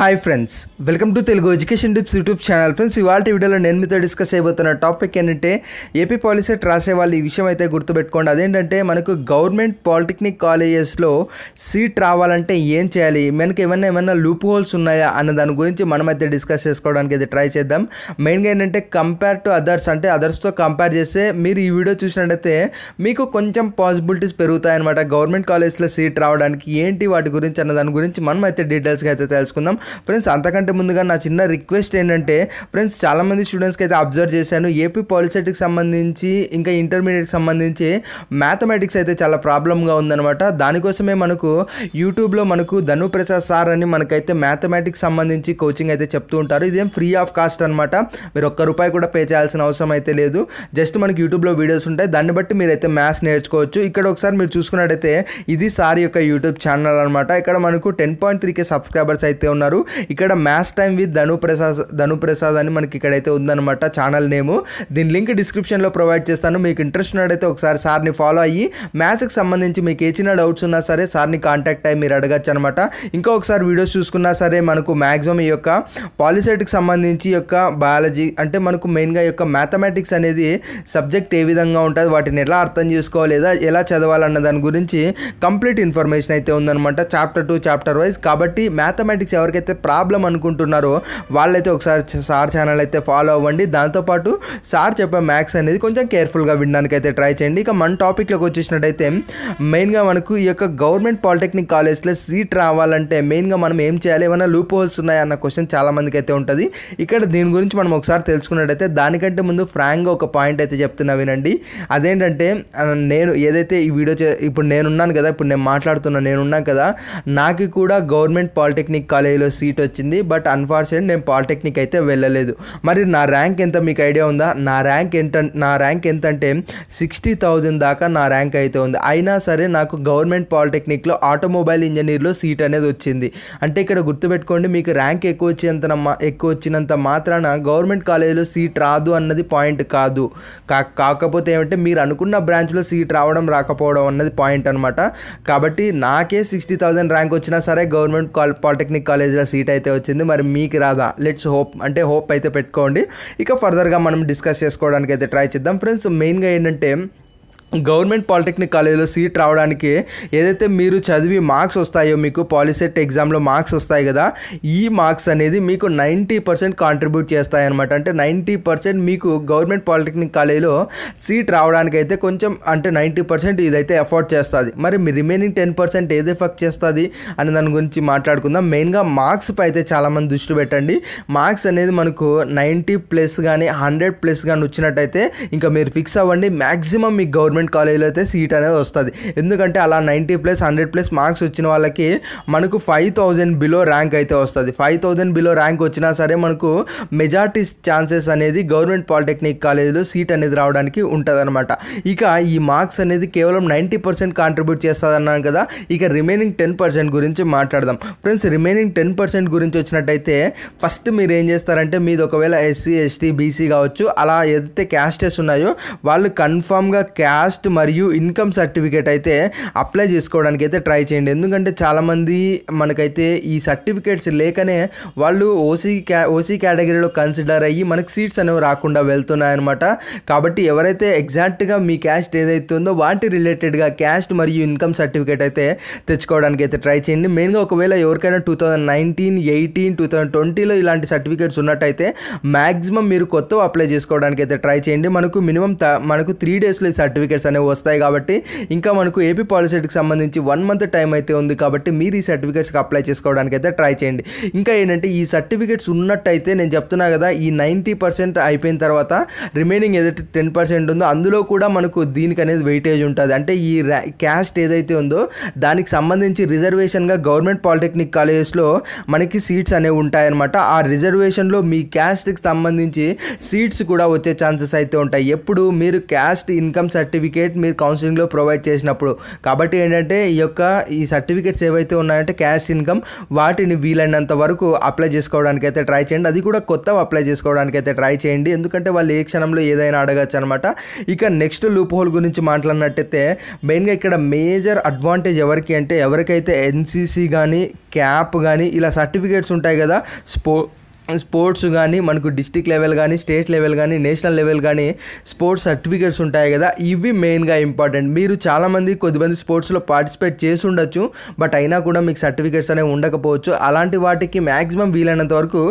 hi friends welcome to Telugu education tips YouTube channel friends ఇవాళ వీడియోలో నేను మీతో డిస్కస్ అయిపోతున్న టాపిక్ ఏంటంటే ఏపీ పాలిసెట్ రాసే వాళ్ళు ఈ విషయం అయితే గుర్తుపెట్టుకోండి అదేంటంటే మనకు గవర్నమెంట్ పాలిటెక్నిక్ కాలేజెస్లో సీట్ రావాలంటే ఏం చేయాలి మనకి ఏమైనా ఏమైనా లూప్ హోల్స్ ఉన్నాయా అన్న దాని గురించి మనమైతే డిస్కస్ చేసుకోవడానికి అయితే ట్రై చేద్దాం మెయిన్గా ఏంటంటే కంపేర్ టు అదర్స్ అంటే అదర్స్తో కంపేర్ చేస్తే మీరు ఈ వీడియో చూసినట్టయితే మీకు కొంచెం పాసిబిలిటీస్ పెరుగుతాయన్నమాట గవర్నమెంట్ కాలేజ్లో సీట్ రావడానికి ఏంటి వాటి గురించి అన్న దాని గురించి మనం అయితే డీటెయిల్స్గా అయితే తెలుసుకుందాం ఫ్రెండ్స్ అంతకంటే ముందుగా నా చిన్న రిక్వెస్ట్ ఏంటంటే ఫ్రెండ్స్ చాలామంది స్టూడెంట్స్కి అయితే అబ్జర్వ్ చేశాను ఏపీ పాలిసెటిక్స్ సంబంధించి ఇంకా ఇంటర్మీడియట్కి సంబంధించి మ్యాథమెటిక్స్ అయితే చాలా ప్రాబ్లంగా ఉందన్నమాట దానికోసమే మనకు యూట్యూబ్లో మనకు ధను ప్రసాద్ సార్ అని మనకైతే మ్యాథమెటిక్స్ సంబంధించి కోచింగ్ అయితే చెప్తూ ఉంటారు ఇదేం ఫ్రీ ఆఫ్ కాస్ట్ అనమాట మీరు ఒక్క రూపాయి కూడా పే చేయాల్సిన అవసరం అయితే లేదు జస్ట్ మనకి యూట్యూబ్లో వీడియోస్ ఉంటాయి దాన్ని బట్టి మీరైతే మ్యాథ్స్ నేర్చుకోవచ్చు ఇక్కడ ఒకసారి మీరు చూసుకున్నట్టయితే ఇది సార్ యొక్క యూట్యూబ్ ఛానల్ అనమాట ఇక్కడ మనకు టెన్ పాయింట్ త్రీకే సబ్స్క్రైబర్స్ అయితే ఉన్నారు చేశారు ఇక్కడ maths time with Dhanu Prasad Dhanu Prasad అని మనకి ఇక్కడైతే ఉందన్నమాట ఛానల్ నేము దీని లింక్ డిస్క్రిప్షన్లో ప్రొవైడ్ చేస్తాను మీకు ఇంట్రెస్ట్ ఉన్నట్టయితే ఒకసారి సార్ని ఫాలో అయ్యి మ్యాథ్స్కి సంబంధించి మీకు ఏ చిన్న డౌట్స్ ఉన్నా సరే సార్ని కాంటాక్ట్ అయ్యి మీరు అడగచ్చు అనమాట ఇంకా ఒకసారి వీడియోస్ చూసుకున్నా సరే మనకు మ్యాక్సిమం ఈ యొక్క పాలిసెట్కి సంబంధించి యొక్క బయాలజీ అంటే మనకు మెయిన్గా యొక్క మ్యాథమెటిక్స్ అనేది సబ్జెక్ట్ ఏ విధంగా ఉంటుంది వాటిని ఎలా అర్థం చేసుకోవాలి లేదా ఎలా చదవాలన్న దాని గురించి కంప్లీట్ ఇన్ఫర్మేషన్ అయితే ఉందన్నమాట చాప్టర్ టూ చాప్టర్ వైజ్ కాబట్టి మ్యాథమెటిక్స్ ఎవరికైతే ఏదైతే ప్రాబ్లం అనుకుంటున్నారో వాళ్ళైతే ఒకసారి సార్ ఛానల్ అయితే ఫాలో అవ్వండి దాంతోపాటు సార్ చెప్పే మ్యాథ్స్ అనేది కొంచెం కేర్ఫుల్గా వినడానికి అయితే ట్రై చేయండి ఇక మన టాపిక్లోకి వచ్చేసినట్టయితే మెయిన్గా మనకు ఈ యొక్క గవర్నమెంట్ పాలిటెక్నిక్ కాలేజ్లో సీట్ రావాలంటే మెయిన్గా మనం ఏం చేయాలి ఏమైనా లూప్ హోల్స్ ఉన్నాయన్న అన్న క్వశ్చన్ చాలామందికి అయితే ఉంటుంది ఇక్కడ దీని గురించి మనం ఒకసారి తెలుసుకున్నట్టయితే దానికంటే ముందు ఫ్రాంక్గా ఒక పాయింట్ అయితే చెప్తున్నా వినండి అదేంటంటే నేను ఏదైతే ఈ వీడియో చే ఇప్పుడు నేనున్నాను కదా ఇప్పుడు నేను మాట్లాడుతున్నా నేనున్నాను కదా నాకు కూడా గవర్నమెంట్ పాలిటెక్నిక్ కాలేజీలో సీట్ వచ్చింది బట్ అన్ఫార్చునేట్ నేను పాలిటెక్నిక్ అయితే వెళ్ళలేదు మరి నా ర్యాంక్ ఎంత మీకు ఐడియా ఉందా నా ర్యాంక్ ఎంత నా ర్యాంక్ ఎంత అంటే సిక్స్టీ థౌజండ్ దాకా నా ర్యాంక్ అయితే ఉంది అయినా సరే నాకు గవర్నమెంట్ పాలిటెక్నిక్లో ఆటోమొబైల్ ఇంజనీర్లో సీట్ అనేది వచ్చింది అంటే ఇక్కడ గుర్తుపెట్టుకోండి మీకు ర్యాంక్ ఎక్కువ వచ్చేంత ఎక్కువ వచ్చినంత మాత్రాన గవర్నమెంట్ కాలేజీలో సీట్ రాదు అన్నది పాయింట్ కాదు కాకపోతే ఏమంటే మీరు అనుకున్న బ్రాంచ్లో సీట్ రావడం రాకపోవడం అన్నది పాయింట్ అనమాట కాబట్టి నాకే సిక్స్టీ థౌజండ్ ర్యాంక్ వచ్చినా సరే గవర్నమెంట్ కాల్ పాలిటెక్నిక్ కాలేజీల సీట్ అయితే వచ్చింది మరి మీకు రాదా లెట్స్ హోప్ అంటే హోప్ అయితే పెట్టుకోండి ఇక ఫర్దర్గా మనం డిస్కస్ చేసుకోవడానికి అయితే ట్రై చేద్దాం ఫ్రెండ్స్ మెయిన్గా ఏంటంటే గవర్నమెంట్ పాలిటెక్నిక్ కాలేజీలో సీట్ రావడానికి ఏదైతే మీరు చదివి మార్క్స్ వస్తాయో మీకు పాలిసెట్ ఎగ్జామ్లో మార్క్స్ వస్తాయి కదా ఈ మార్క్స్ అనేది మీకు నైంటీ పర్సెంట్ కాంట్రిబ్యూట్ చేస్తాయి అనమాట అంటే నైంటీ పర్సెంట్ మీకు గవర్నమెంట్ పాలిటెక్నిక్ కాలేజీలో సీట్ రావడానికి అయితే కొంచెం అంటే నైంటీ పర్సెంట్ ఇదైతే ఎఫోర్డ్ చేస్తుంది మరి మీ రిమైనింగ్ టెన్ పర్సెంట్ ఏది ఎఫెక్ట్ చేస్తుంది అని దాని గురించి మాట్లాడుకుందాం మెయిన్గా మార్క్స్పై అయితే చాలామంది దృష్టి పెట్టండి మార్క్స్ అనేది మనకు నైంటీ ప్లస్ కానీ హండ్రెడ్ ప్లస్ కానీ వచ్చినట్టయితే ఇంకా మీరు ఫిక్స్ అవ్వండి మ్యాక్సిమం మీ గవర్నమెంట్ గవర్నమెంట్ కాలేజీలో అయితే సీట్ అనేది వస్తుంది ఎందుకంటే అలా ninety plus hundred plus marks వచ్చిన వాళ్ళకి మనకు ఫైవ్ థౌజండ్ బిలో ర్యాంక్ అయితే వస్తుంది ఫైవ్ థౌజండ్ బిలో ర్యాంక్ వచ్చినా సరే మనకు మెజార్టీ ఛాన్సెస్ అనేది గవర్నమెంట్ పాలిటెక్నిక్ కాలేజీలో సీట్ అనేది రావడానికి ఉంటుందన్నమాట ఇక ఈ మార్క్స్ అనేది కేవలం నైంటీ పర్సెంట్ కాంట్రిబ్యూట్ చేస్తుందన్నాను కదా ఇక రిమైనింగ్ టెన్ పర్సెంట్ గురించి మాట్లాడదాం ఫ్రెండ్స్ రిమైనింగ్ టెన్ పర్సెంట్ గురించి వచ్చినట్టయితే ఫస్ట్ మీరు ఏం చేస్తారంటే మీది ఒకవేళ ఎస్సీ ఎస్టీ బీసీ కావచ్చు అలా ఏదైతే క్యాస్టెస్ ఉన్నాయో వాళ్ళు కన్ఫామ్గా క్యాస్ట్ కాస్ట్ మరియు ఇన్కమ్ సర్టిఫికేట్ అయితే అప్లై చేసుకోవడానికి అయితే ట్రై చేయండి ఎందుకంటే చాలామంది మనకైతే ఈ సర్టిఫికేట్స్ లేకనే వాళ్ళు ఓసీ క్యా ఓసీ కేటగిరీలో కన్సిడర్ అయ్యి మనకు సీట్స్ అనేవి రాకుండా వెళ్తున్నాయన్నమాట కాబట్టి ఎవరైతే ఎగ్జాక్ట్గా మీ క్యాస్ట్ ఉందో వాటి రిలేటెడ్గా క్యాస్ట్ మరియు ఇన్కమ్ సర్టిఫికేట్ అయితే తెచ్చుకోవడానికి అయితే ట్రై చేయండి మెయిన్గా ఒకవేళ ఎవరికైనా two thousand nineteen eighteen two thousand ట్వంటీలో ఇలాంటి సర్టిఫికేట్స్ ఉన్నట్టయితే మ్యాక్సిమం మీరు కొత్త అప్లై చేసుకోవడానికి అయితే ట్రై చేయండి మనకు మినిమం మనకు త్రీ డేస్లో ఈ సర్టిఫికేట్ సర్టిఫికేట్స్ అనేవి వస్తాయి కాబట్టి ఇంకా మనకు ఏపీ పాలిసెట్కి సంబంధించి వన్ మంత్ టైం అయితే ఉంది కాబట్టి మీరు ఈ సర్టిఫికేట్స్కి అప్లై చేసుకోవడానికి అయితే ట్రై చేయండి ఇంకా ఏంటంటే ఈ సర్టిఫికేట్స్ ఉన్నట్టయితే నేను చెప్తున్నా కదా ఈ నైంటీ పర్సెంట్ అయిపోయిన తర్వాత రిమైనింగ్ ఏదైతే టెన్ పర్సెంట్ ఉందో అందులో కూడా మనకు దీనికి అనేది వెయిటేజ్ ఉంటుంది అంటే ఈ క్యాస్ట్ ఏదైతే ఉందో దానికి సంబంధించి రిజర్వేషన్గా గవర్నమెంట్ పాలిటెక్నిక్ కాలేజెస్లో మనకి సీట్స్ అనేవి ఉంటాయన్నమాట ఆ రిజర్వేషన్లో మీ క్యాస్ట్కి సంబంధించి సీట్స్ కూడా వచ్చే ఛాన్సెస్ అయితే ఉంటాయి ఎప్పుడు మీరు క్యాస్ట్ ఇన్కమ్ సర్టిఫికేట్ సర్టిఫికేట్ మీరు కౌన్సిలింగ్లో ప్రొవైడ్ చేసినప్పుడు కాబట్టి ఏంటంటే ఈ యొక్క ఈ సర్టిఫికేట్స్ ఏవైతే ఉన్నాయంటే క్యాష్ ఇన్కమ్ వాటిని వీలైనంత వరకు అప్లై చేసుకోవడానికి అయితే ట్రై చేయండి అది కూడా కొత్త అప్లై చేసుకోవడానికి అయితే ట్రై చేయండి ఎందుకంటే వాళ్ళు ఏ క్షణంలో ఏదైనా అడగచ్చు అనమాట ఇక నెక్స్ట్ లూప్ హోల్ గురించి మాట్లాడినట్టయితే మెయిన్గా ఇక్కడ మేజర్ అడ్వాంటేజ్ ఎవరికి అంటే ఎవరికైతే ఎన్సీసీ కానీ క్యాప్ కానీ ఇలా సర్టిఫికేట్స్ ఉంటాయి కదా స్పో స్పోర్ట్స్ కానీ మనకు డిస్టిక్ లెవెల్ కానీ స్టేట్ లెవెల్ కానీ నేషనల్ లెవెల్ కానీ స్పోర్ట్స్ సర్టిఫికేట్స్ ఉంటాయి కదా ఇవి మెయిన్గా ఇంపార్టెంట్ మీరు చాలామంది కొద్దిమంది స్పోర్ట్స్లో పార్టిసిపేట్ చేసి ఉండొచ్చు బట్ అయినా కూడా మీకు సర్టిఫికేట్స్ అనేవి ఉండకపోవచ్చు అలాంటి వాటికి మ్యాక్సిమం వీలైనంత వరకు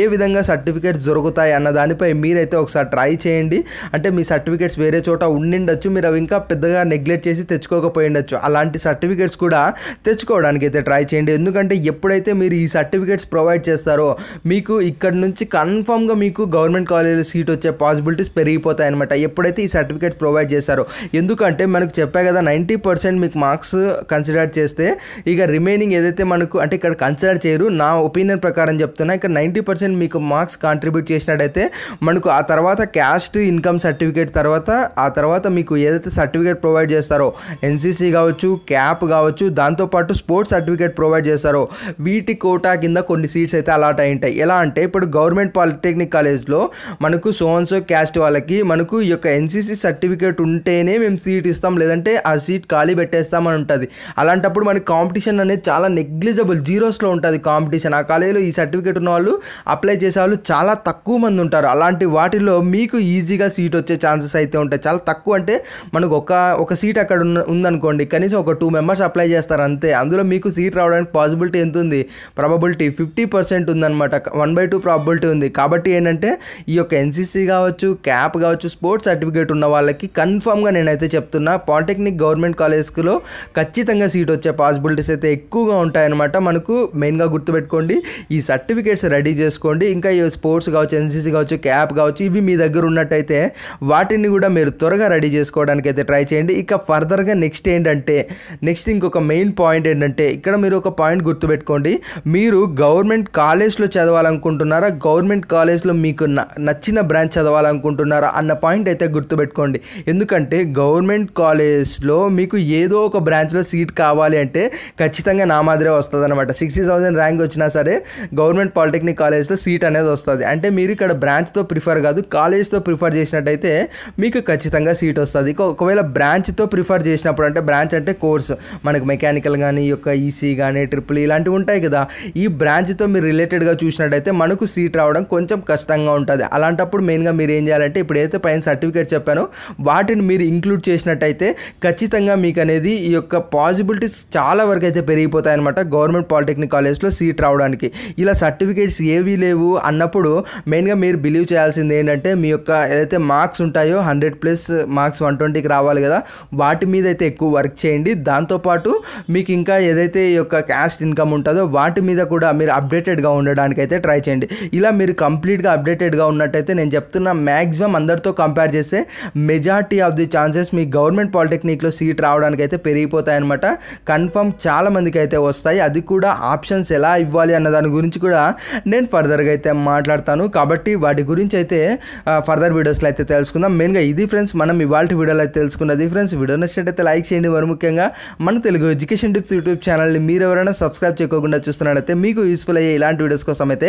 ఏ విధంగా సర్టిఫికేట్స్ దొరుకుతాయి అన్న దానిపై మీరైతే ఒకసారి ట్రై చేయండి అంటే మీ సర్టిఫికేట్స్ వేరే చోట ఉండిండొచ్చు మీరు అవి ఇంకా పెద్దగా నెగ్లెక్ట్ చేసి తెచ్చుకోకపోయి ఉండొచ్చు అలాంటి సర్టిఫికేట్స్ కూడా తెచ్చుకోవడానికి అయితే ట్రై చేయండి ఎందుకంటే ఎప్పుడైతే మీరు ఈ సర్టిఫికేట్స్ ప్రొవైడ్ చేస్తారో మీకు ఇక్కడ నుంచి కన్ఫామ్గా మీకు గవర్నమెంట్ కాలేజీలో సీట్ వచ్చే పాసిబిలిటీస్ పెరిగిపోతాయి అనమాట ఎప్పుడైతే ఈ సర్టిఫికేట్స్ ప్రొవైడ్ చేస్తారో ఎందుకంటే మనకు చెప్పా కదా నైంటీ పర్సెంట్ మీకు మార్క్స్ కన్సిడర్ చేస్తే ఇక రిమైనింగ్ ఏదైతే మనకు అంటే ఇక్కడ కన్సిడర్ చేయరు నా ఒపీనియన్ ప్రకారం చెప్తున్నా ఇక్కడ నైంటీ పర్సెంట్ మీకు మార్క్స్ కాంట్రిబ్యూట్ చేసినట్టయితే మనకు ఆ తర్వాత క్యాస్ట్ ఇన్కమ్ సర్టిఫికేట్ తర్వాత ఆ తర్వాత మీకు ఏదైతే సర్టిఫికేట్ ప్రొవైడ్ చేస్తారో ఎన్సీసీ కావచ్చు క్యాప్ కావచ్చు దాంతోపాటు స్పోర్ట్స్ సర్టిఫికేట్ ప్రొవైడ్ చేస్తారో వీటి కోటా కింద కొన్ని సీట్స్ అయితే అలాట్ అయి ఉంటాయి ఎలా అంటే అంటే ఇప్పుడు గవర్నమెంట్ పాలిటెక్నిక్ కాలేజ్లో మనకు సోన్సో క్యాస్ట్ వాళ్ళకి మనకు ఈ యొక్క ఎన్సీసీ సర్టిఫికేట్ ఉంటేనే మేము సీట్ ఇస్తాం లేదంటే ఆ సీట్ ఖాళీ పెట్టేస్తామని ఉంటుంది అలాంటప్పుడు మనకి కాంపిటీషన్ అనేది చాలా నెగ్లిజబుల్ జీరోస్లో ఉంటుంది కాంపిటీషన్ ఆ కాలేజీలో ఈ సర్టిఫికేట్ ఉన్న వాళ్ళు అప్లై చేసే వాళ్ళు చాలా తక్కువ మంది ఉంటారు అలాంటి వాటిలో మీకు ఈజీగా సీట్ వచ్చే ఛాన్సెస్ అయితే ఉంటాయి చాలా తక్కువ అంటే మనకు ఒక ఒక సీట్ అక్కడ ఉన్న ఉందనుకోండి కనీసం ఒక టూ మెంబర్స్ అప్లై చేస్తారు అంతే అందులో మీకు సీట్ రావడానికి పాసిబిలిటీ ఎంత ఉంది ప్రాబబిలిటీ ఫిఫ్టీ పర్సెంట్ ఉందన్నమాట one by by two probability ఉంది కాబట్టి ఏంటంటే ఈ యొక్క ఎన్సీసీ కావచ్చు క్యాప్ కావచ్చు స్పోర్ట్స్ సర్టిఫికేట్ ఉన్న వాళ్ళకి కన్ఫామ్గా నేనైతే చెప్తున్నా పాలిటెక్నిక్ గవర్నమెంట్ కాలేజ్లో ఖచ్చితంగా సీట్ వచ్చే పాసిబిలిటీస్ అయితే ఎక్కువగా ఉంటాయన్నమాట మనకు మెయిన్గా గుర్తుపెట్టుకోండి ఈ సర్టిఫికేట్స్ రెడీ చేసుకోండి ఇంకా ఈ స్పోర్ట్స్ కావచ్చు ఎన్సీసీ కావచ్చు క్యాప్ కావచ్చు ఇవి మీ దగ్గర ఉన్నట్టయితే వాటిని కూడా మీరు త్వరగా రెడీ చేసుకోవడానికి అయితే ట్రై చేయండి ఇక ఫర్దర్గా నెక్స్ట్ ఏంటంటే నెక్స్ట్ ఇంకొక మెయిన్ పాయింట్ ఏంటంటే ఇక్కడ మీరు ఒక పాయింట్ గుర్తుపెట్టుకోండి మీరు గవర్నమెంట్ కాలేజ్లో చదవాలనుకుంటే చదవాలనుకుంటున్నారా గవర్నమెంట్ కాలేజ్లో మీకు నచ్చిన బ్రాంచ్ చదవాలనుకుంటున్నారా అన్న పాయింట్ అయితే గుర్తుపెట్టుకోండి ఎందుకంటే గవర్నమెంట్ కాలేజ్లో మీకు ఏదో ఒక బ్రాంచ్లో సీట్ కావాలి అంటే ఖచ్చితంగా నా మాదిరే వస్తుంది అనమాట సిక్స్టీ థౌసండ్ ర్యాంక్ వచ్చినా సరే గవర్నమెంట్ పాలిటెక్నిక్ కాలేజ్లో సీట్ అనేది వస్తుంది అంటే మీరు ఇక్కడ బ్రాంచ్తో ప్రిఫర్ కాదు కాలేజ్తో ప్రిఫర్ చేసినట్టయితే మీకు ఖచ్చితంగా సీట్ వస్తుంది ఒకవేళ బ్రాంచ్తో ప్రిఫర్ చేసినప్పుడు అంటే బ్రాంచ్ అంటే కోర్సు మనకు మెకానికల్ కానీ యొక్క ఈసీ కానీ ట్రిపుల్ ఇలాంటివి ఉంటాయి కదా ఈ బ్రాంచ్తో మీరు రిలేటెడ్గా చూసినట్టయితే అయితే మనకు సీట్ రావడం కొంచెం కష్టంగా ఉంటుంది అలాంటప్పుడు మెయిన్గా మీరు ఏం చేయాలంటే ఇప్పుడు ఏదైతే పైన సర్టిఫికేట్ చెప్పానో వాటిని మీరు ఇంక్లూడ్ చేసినట్టయితే ఖచ్చితంగా మీకు అనేది ఈ యొక్క పాసిబిలిటీస్ చాలా వరకు అయితే పెరిగిపోతాయన్నమాట గవర్నమెంట్ పాలిటెక్నిక్ కాలేజ్లో సీట్ రావడానికి ఇలా సర్టిఫికేట్స్ ఏవీ లేవు అన్నప్పుడు మెయిన్గా మీరు బిలీవ్ చేయాల్సింది ఏంటంటే మీ యొక్క ఏదైతే మార్క్స్ ఉంటాయో హండ్రెడ్ ప్లస్ మార్క్స్ వన్ ట్వంటీకి రావాలి కదా వాటి మీద అయితే ఎక్కువ వర్క్ చేయండి దాంతోపాటు మీకు ఇంకా ఏదైతే ఈ యొక్క క్యాస్ట్ ఇన్కమ్ ఉంటుందో వాటి మీద కూడా మీరు అప్డేటెడ్గా ఉండడానికి అయితే ట్రై ట్రై చేయండి ఇలా మీరు కంప్లీట్గా అప్డేటెడ్గా ఉన్నట్టయితే నేను చెప్తున్న మ్యాక్సిమం అందరితో కంపేర్ చేస్తే మెజార్టీ ఆఫ్ ది ఛాన్సెస్ మీ గవర్నమెంట్ పాలిటెక్నిక్లో సీట్ రావడానికి అయితే పెరిగిపోతాయన్నమాట కన్ఫర్మ్ చాలామందికి అయితే వస్తాయి అది కూడా ఆప్షన్స్ ఎలా ఇవ్వాలి అన్న దాని గురించి కూడా నేను ఫర్దర్గా అయితే మాట్లాడతాను కాబట్టి వాటి గురించి అయితే ఫర్దర్ వీడియోస్లో అయితే తెలుసుకుందాం మెయిన్గా ఇది ఫ్రెండ్స్ మనం ఇవాళ వీడియోలో అయితే అది ఫ్రెండ్స్ వీడియో నచ్చినట్టయితే లైక్ చేయండి మరి ముఖ్యంగా మన తెలుగు ఎడ్యుకేషన్ టిప్స్ యూట్యూబ్ ఛానల్ని మీరు ఎవరైనా సబ్స్క్రైబ్ చేయకుండా చూస్తున్నట్టయితే మీకు యూస్ఫుల్ అయ్యే ఇలాంటి వీడియోస్ కోసం అయితే